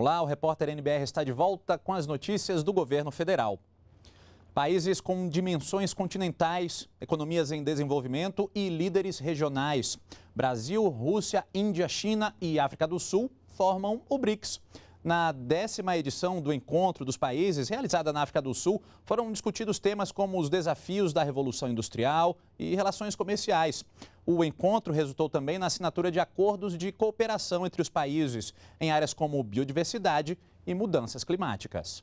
Olá, o repórter NBR está de volta com as notícias do governo federal. Países com dimensões continentais, economias em desenvolvimento e líderes regionais. Brasil, Rússia, Índia, China e África do Sul formam o BRICS. Na décima edição do Encontro dos Países, realizada na África do Sul, foram discutidos temas como os desafios da Revolução Industrial e relações comerciais. O encontro resultou também na assinatura de acordos de cooperação entre os países em áreas como biodiversidade e mudanças climáticas.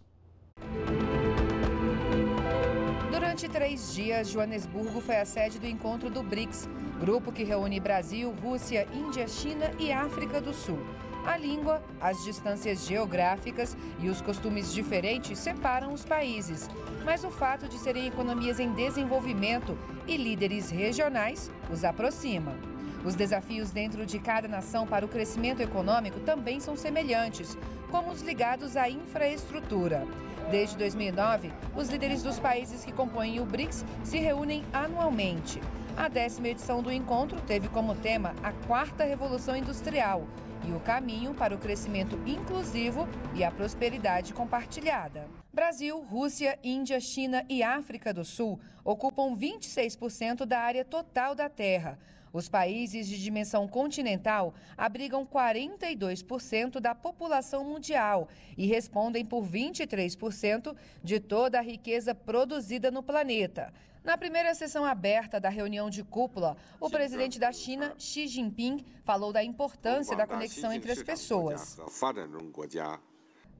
Durante três dias, Joanesburgo foi a sede do encontro do BRICS, grupo que reúne Brasil, Rússia, Índia, China e África do Sul. A língua, as distâncias geográficas e os costumes diferentes separam os países. Mas o fato de serem economias em desenvolvimento e líderes regionais os aproxima. Os desafios dentro de cada nação para o crescimento econômico também são semelhantes, como os ligados à infraestrutura. Desde 2009, os líderes dos países que compõem o BRICS se reúnem anualmente. A décima edição do encontro teve como tema a Quarta Revolução Industrial e o caminho para o crescimento inclusivo e a prosperidade compartilhada. Brasil, Rússia, Índia, China e África do Sul ocupam 26% da área total da Terra. Os países de dimensão continental abrigam 42% da população mundial e respondem por 23% de toda a riqueza produzida no planeta. Na primeira sessão aberta da reunião de cúpula, o presidente da China, Xi Jinping, falou da importância da conexão entre as é pessoas.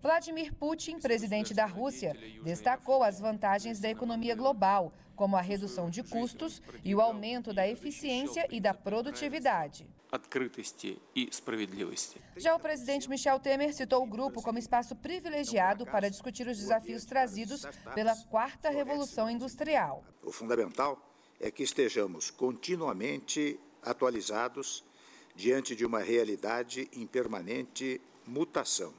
Vladimir Putin, presidente da Rússia, destacou as vantagens da economia global, como a redução de custos e o aumento da eficiência e da produtividade. Já o presidente Michel Temer citou o grupo como espaço privilegiado para discutir os desafios trazidos pela quarta revolução industrial. O fundamental é que estejamos continuamente atualizados diante de uma realidade em permanente mutação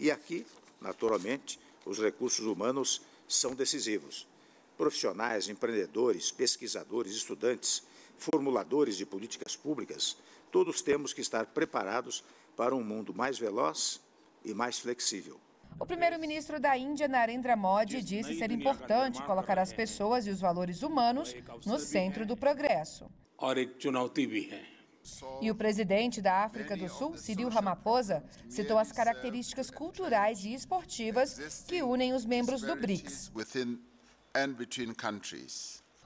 e aqui, naturalmente, os recursos humanos são decisivos. Profissionais, empreendedores, pesquisadores, estudantes, formuladores de políticas públicas, todos temos que estar preparados para um mundo mais veloz e mais flexível. O primeiro-ministro da Índia, Narendra Modi, disse ser importante colocar as pessoas e os valores humanos no centro do progresso. E o presidente da África do Sul, Cyril Ramaphosa, citou as características culturais e esportivas que unem os membros do BRICS.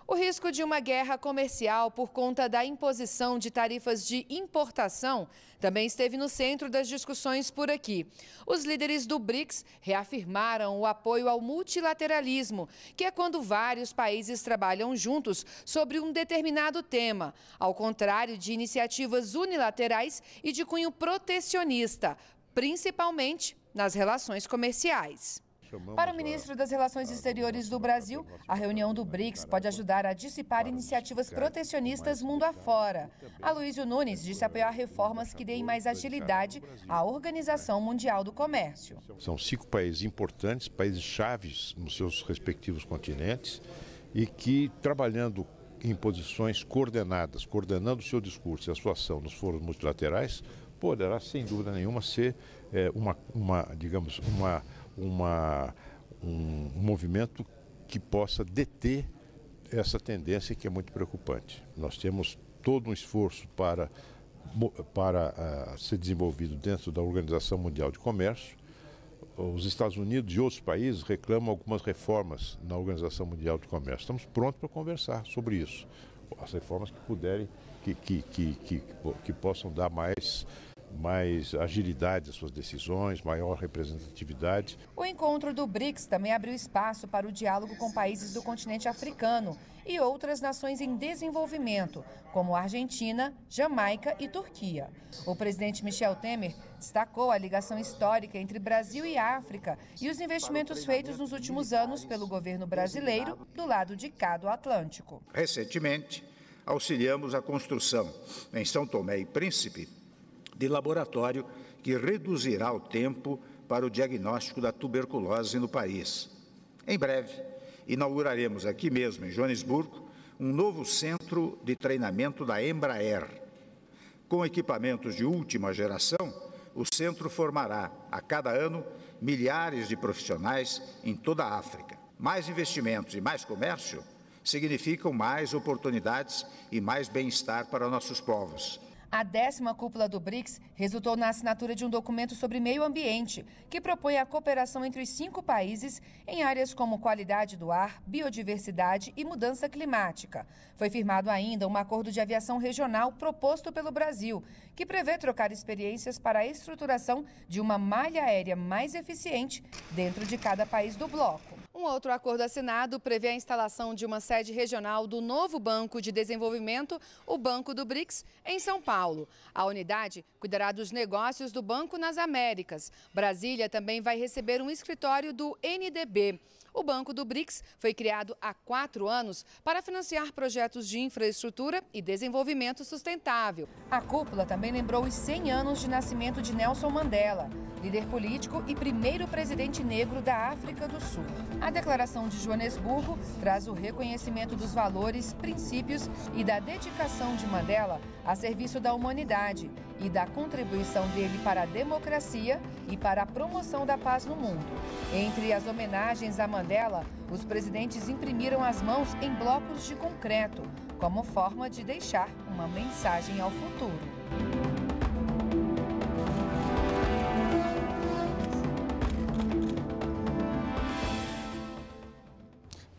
O risco de uma guerra comercial por conta da imposição de tarifas de importação também esteve no centro das discussões por aqui. Os líderes do BRICS reafirmaram o apoio ao multilateralismo, que é quando vários países trabalham juntos sobre um determinado tema, ao contrário de iniciativas unilaterais e de cunho protecionista, principalmente nas relações comerciais. Para o ministro das Relações Exteriores do Brasil, a reunião é do BRICS pode ajudar a dissipar iniciativas protecionistas mundo afora. Aloysio Nunes disse apoiar reformas que deem mais agilidade à né? Organização Mundial do Comércio. São cinco países importantes, países chaves nos seus respectivos continentes e que, trabalhando em posições coordenadas, coordenando o seu discurso e a sua ação nos foros multilaterais, poderá, sem dúvida nenhuma, ser é, uma, uma, digamos, uma uma, um movimento que possa deter essa tendência que é muito preocupante. Nós temos todo um esforço para, para uh, ser desenvolvido dentro da Organização Mundial de Comércio. Os Estados Unidos e outros países reclamam algumas reformas na Organização Mundial de Comércio. Estamos prontos para conversar sobre isso. As reformas que puderem, que, que, que, que, que possam dar mais mais agilidade às suas decisões, maior representatividade. O encontro do BRICS também abriu espaço para o diálogo com países do continente africano e outras nações em desenvolvimento, como Argentina, Jamaica e Turquia. O presidente Michel Temer destacou a ligação histórica entre Brasil e África e os investimentos feitos nos últimos anos pelo governo brasileiro do lado de cá do Atlântico. Recentemente, auxiliamos a construção, em São Tomé e Príncipe, de laboratório que reduzirá o tempo para o diagnóstico da tuberculose no país. Em breve, inauguraremos aqui mesmo, em Joanesburgo, um novo centro de treinamento da Embraer. Com equipamentos de última geração, o centro formará, a cada ano, milhares de profissionais em toda a África. Mais investimentos e mais comércio significam mais oportunidades e mais bem-estar para nossos povos. A décima cúpula do BRICS resultou na assinatura de um documento sobre meio ambiente, que propõe a cooperação entre os cinco países em áreas como qualidade do ar, biodiversidade e mudança climática. Foi firmado ainda um acordo de aviação regional proposto pelo Brasil, que prevê trocar experiências para a estruturação de uma malha aérea mais eficiente dentro de cada país do bloco. Um outro acordo assinado prevê a instalação de uma sede regional do novo Banco de Desenvolvimento, o Banco do BRICS, em São Paulo. A unidade cuidará dos negócios do banco nas Américas. Brasília também vai receber um escritório do NDB. O Banco do BRICS foi criado há quatro anos para financiar projetos de infraestrutura e desenvolvimento sustentável. A cúpula também lembrou os 100 anos de nascimento de Nelson Mandela, líder político e primeiro presidente negro da África do Sul. A declaração de Joanesburgo traz o reconhecimento dos valores, princípios e da dedicação de Mandela a serviço da humanidade e da contribuição dele para a democracia e para a promoção da paz no mundo. Entre as homenagens a Mandela, os presidentes imprimiram as mãos em blocos de concreto, como forma de deixar uma mensagem ao futuro.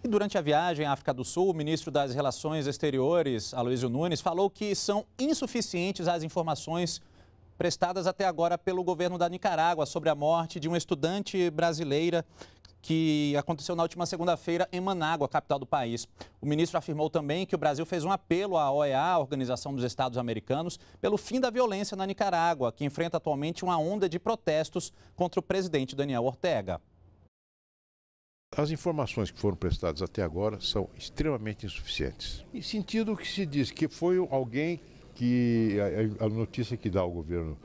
E durante a viagem à África do Sul, o ministro das Relações Exteriores, Aloysio Nunes, falou que são insuficientes as informações prestadas até agora pelo governo da Nicarágua sobre a morte de uma estudante brasileira que aconteceu na última segunda-feira em Manágua, capital do país. O ministro afirmou também que o Brasil fez um apelo à OEA, a Organização dos Estados Americanos, pelo fim da violência na Nicarágua, que enfrenta atualmente uma onda de protestos contra o presidente Daniel Ortega. As informações que foram prestadas até agora são extremamente insuficientes. Em sentido que se diz que foi alguém que. A, a notícia que dá ao governo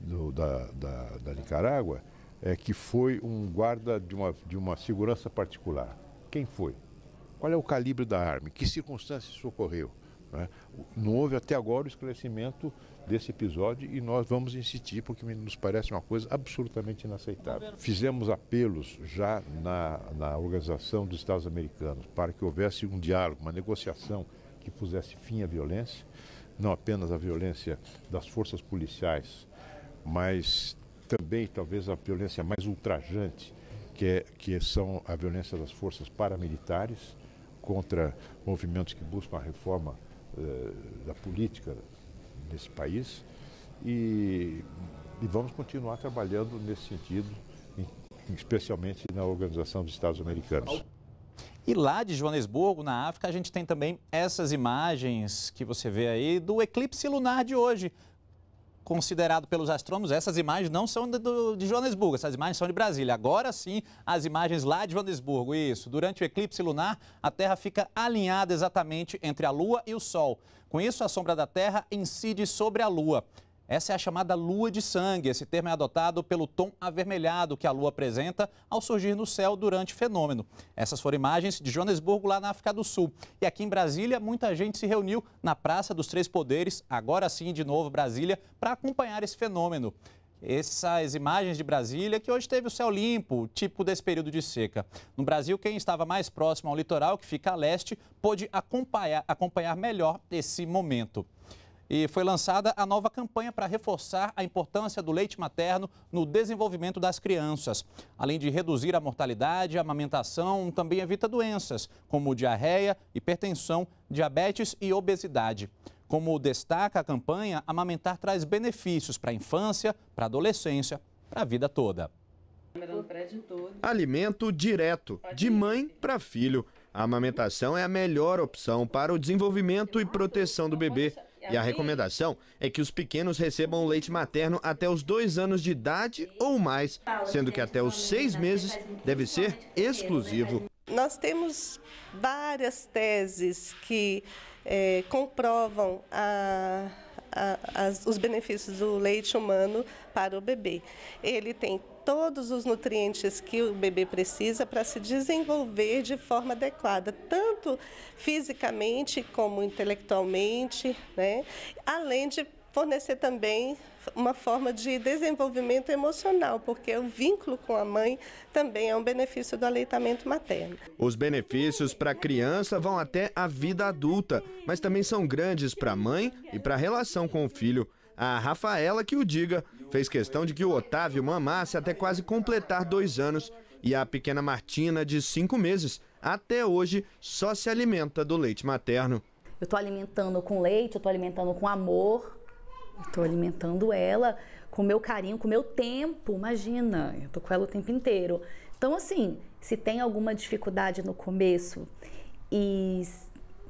do, da, da, da Nicarágua é que foi um guarda de uma, de uma segurança particular. Quem foi? Qual é o calibre da arma? Que circunstâncias isso ocorreu? Né? Não houve até agora o esclarecimento desse episódio e nós vamos insistir porque nos parece uma coisa absolutamente inaceitável. Fizemos apelos já na, na Organização dos Estados Americanos para que houvesse um diálogo, uma negociação que pusesse fim à violência, não apenas à violência das forças policiais, mas também talvez a violência mais ultrajante, que, é, que são a violência das forças paramilitares contra movimentos que buscam a reforma eh, da política nesse país e, e vamos continuar trabalhando nesse sentido, especialmente na Organização dos Estados Americanos. E lá de Joanesburgo, na África, a gente tem também essas imagens que você vê aí do eclipse lunar de hoje considerado pelos astrônomos, essas imagens não são de, de Joanesburgo, essas imagens são de Brasília. Agora sim, as imagens lá de Joanesburgo, isso. Durante o eclipse lunar, a Terra fica alinhada exatamente entre a Lua e o Sol. Com isso, a sombra da Terra incide sobre a Lua. Essa é a chamada lua de sangue. Esse termo é adotado pelo tom avermelhado que a lua apresenta ao surgir no céu durante fenômeno. Essas foram imagens de Joanesburgo, lá na África do Sul. E aqui em Brasília, muita gente se reuniu na Praça dos Três Poderes, agora sim de novo Brasília, para acompanhar esse fenômeno. Essas imagens de Brasília, que hoje teve o céu limpo, típico desse período de seca. No Brasil, quem estava mais próximo ao litoral, que fica a leste, pôde acompanhar, acompanhar melhor esse momento. E foi lançada a nova campanha para reforçar a importância do leite materno no desenvolvimento das crianças. Além de reduzir a mortalidade, a amamentação também evita doenças, como diarreia, hipertensão, diabetes e obesidade. Como destaca a campanha, amamentar traz benefícios para a infância, para a adolescência, para a vida toda. Alimento direto, de mãe para filho. A amamentação é a melhor opção para o desenvolvimento e proteção do bebê. E a recomendação é que os pequenos recebam leite materno até os dois anos de idade ou mais, sendo que até os seis meses deve ser exclusivo. Nós temos várias teses que é, comprovam a as, os benefícios do leite humano para o bebê. Ele tem todos os nutrientes que o bebê precisa para se desenvolver de forma adequada, tanto fisicamente como intelectualmente, né? além de fornecer também uma forma de desenvolvimento emocional, porque o vínculo com a mãe também é um benefício do aleitamento materno. Os benefícios para a criança vão até a vida adulta, mas também são grandes para a mãe e para a relação com o filho. A Rafaela que o diga, fez questão de que o Otávio mamasse até quase completar dois anos e a pequena Martina, de cinco meses, até hoje só se alimenta do leite materno. Eu estou alimentando com leite, eu estou alimentando com amor, Estou alimentando ela com meu carinho, com meu tempo. Imagina, eu tô com ela o tempo inteiro. Então, assim, se tem alguma dificuldade no começo e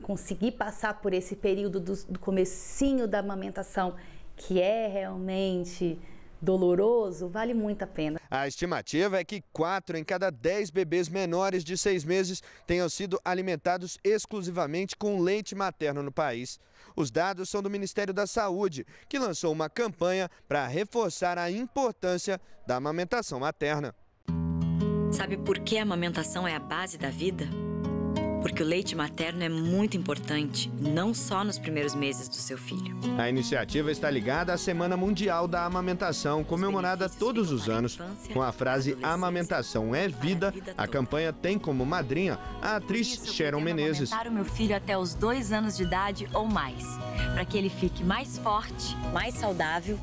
conseguir passar por esse período do, do comecinho da amamentação, que é realmente doloroso, vale muito a pena. A estimativa é que 4 em cada 10 bebês menores de 6 meses tenham sido alimentados exclusivamente com leite materno no país. Os dados são do Ministério da Saúde, que lançou uma campanha para reforçar a importância da amamentação materna. Sabe por que a amamentação é a base da vida? porque o leite materno é muito importante, não só nos primeiros meses do seu filho. A iniciativa está ligada à Semana Mundial da Amamentação, comemorada todos os anos. Com a frase Amamentação é Vida, a campanha tem como madrinha a atriz Sharon Menezes. Amamentar o meu filho até os dois anos de idade ou mais, para que ele fique mais forte, mais saudável,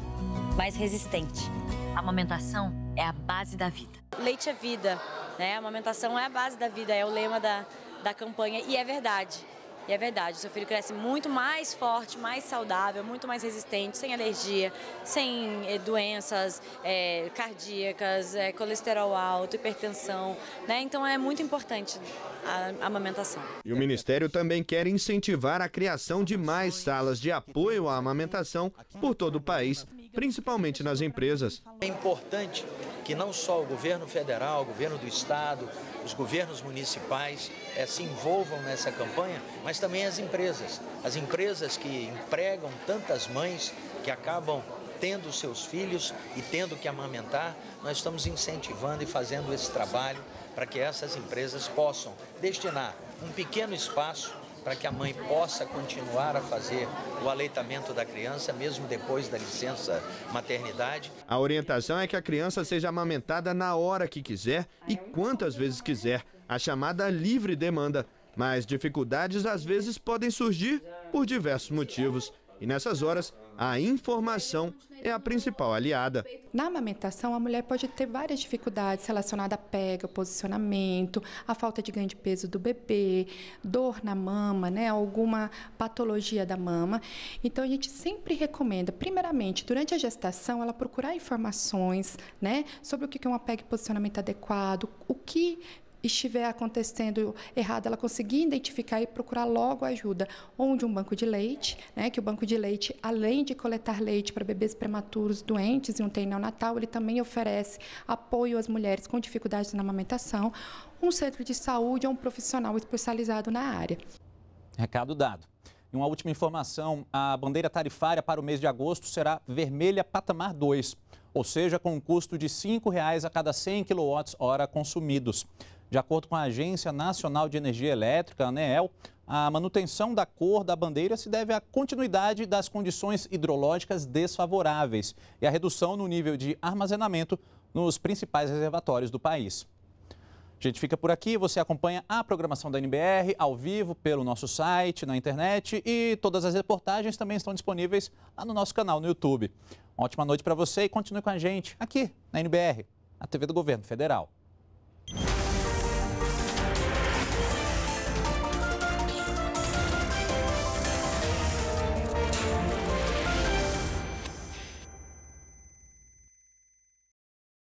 mais resistente. A amamentação é a base da vida. Leite é vida, né? A amamentação é a base da vida, é o lema da da campanha e é verdade. E é verdade, seu filho cresce muito mais forte, mais saudável, muito mais resistente, sem alergia, sem eh, doenças é, cardíacas, é, colesterol alto, hipertensão. Né? Então é muito importante a, amamentação. E o Ministério também quer incentivar a criação de mais salas de apoio à amamentação por todo o país, principalmente nas empresas. É importante que não só o governo federal, o governo do estado, os governos municipais é, se envolvam nessa campanha, mas também as empresas. As empresas que empregam tantas mães que acabam tendo seus filhos e tendo que amamentar, nós estamos incentivando e fazendo esse trabalho para que essas empresas possam destinar um pequeno espaço para que a mãe possa continuar a fazer o aleitamento da criança, mesmo depois da licença maternidade. A orientação é que a criança seja amamentada na hora que quiser e quantas vezes quiser, a chamada livre demanda. Mas dificuldades às vezes podem surgir por diversos motivos. E nessas horas, a informação é a principal aliada. Na amamentação, a mulher pode ter várias dificuldades relacionadas à pega, posicionamento, a falta de ganho de peso do bebê, dor na mama, né, alguma patologia da mama. Então, a gente sempre recomenda, primeiramente, durante a gestação, ela procurar informações né, sobre o que é uma pega e posicionamento adequado, o que estiver acontecendo errado, ela conseguir identificar e procurar logo ajuda, onde um banco de leite, né, que o banco de leite, além de coletar leite para bebês prematuros, doentes e um TI neonatal, ele também oferece apoio às mulheres com dificuldades na amamentação, um centro de saúde ou um profissional especializado na área. Recado dado. E uma última informação: a bandeira tarifária para o mês de agosto será vermelha patamar 2, ou seja, com um custo de R$ 5,00 a cada 100 kWh consumidos. De acordo com a Agência Nacional de Energia Elétrica, ANEEL, a manutenção da cor da bandeira se deve à continuidade das condições hidrológicas desfavoráveis e à redução no nível de armazenamento nos principais reservatórios do país. A gente fica por aqui, você acompanha a programação da NBR ao vivo pelo nosso site, na internet e todas as reportagens também estão disponíveis lá no nosso canal no YouTube. Uma ótima noite para você e continue com a gente aqui na NBR, a TV do Governo Federal.